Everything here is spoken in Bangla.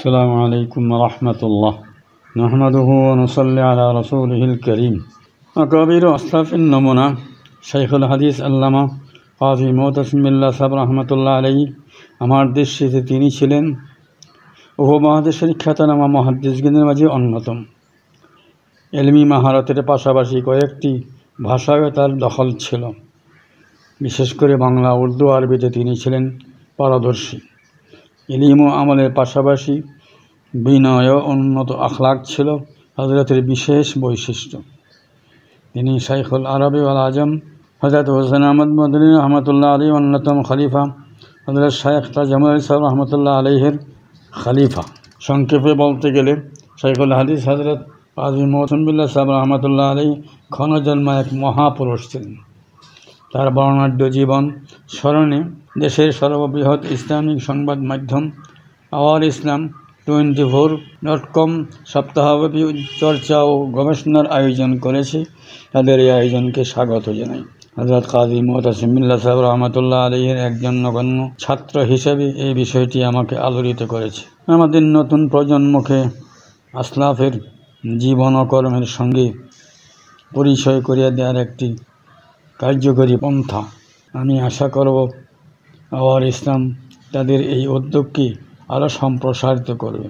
السلام عليكم ورحمة الله نحمده ونصلي على رسوله الكريم أكابر أصحاب النمونة شيخ الحديث اللامة قاضي মোতাসিম বিল্লা সাহেব রহমতুল্লাহ আলাই আমার দৃষ্টিতে তিনি ছিলেন উপমহাদেশের খ্যাতনামা মহাদ্দেশগণের মাঝে অন্যতম এলমি মহারতের পাশাপাশি কয়েকটি ভাষায়ও তার দখল ছিল বিশেষ করে বাংলা উর্দু আরবিতে তিনি ছিলেন পারদর্শী ইলিম ও আমলের পাশাপাশি বিনয় উন্নত আখলাক ছিল হজরতের বিশেষ বৈশিষ্ট্য তিনি শাইখুল আরবি আল আজম হজরত হোসেন আহমদ মদিন রহমতুল্লাহ আলী অন্যতম খলিফা হজরত শাইখ তাজামুল আলী রহমতুল্লাহ আলহের খলিফা সংক্ষেপে বলতে গেলে শাইখুল হাদিস হজরত আজি মোহসম্বিল্লা সাহেব রহমতুল্লাহ আলী খনজন্মা এক মহাপুরুষ ছিলেন তার বর্ণাঢ্য জীবন স্মরণে দেশের সর্ববৃহৎ ইসলামিক সংবাদ মাধ্যম our Islam twenty four dot com সপ্তাহব্যাপী চর্চা ও গবেষণার আয়োজন করেছে তাদের এই আয়োজনকে স্বাগত জানাই হজরত কাজী মোহতাসিমিল্লা সাহেব রহমতুল্লাহ আলহের একজন নগণ্য ছাত্র হিসেবে এই বিষয়টি আমাকে আলোড়িত করেছে আমাদের নতুন প্রজন্মকে আসলাফের জীবন কর্মের সঙ্গে পরিচয় করিয়ে দেওয়ার একটি কার্যকরী পন্থা আমি আশা করব আওয়ার ইসলাম তাদের এই উদ্যোগকে আরও সম্প্রসারিত করবে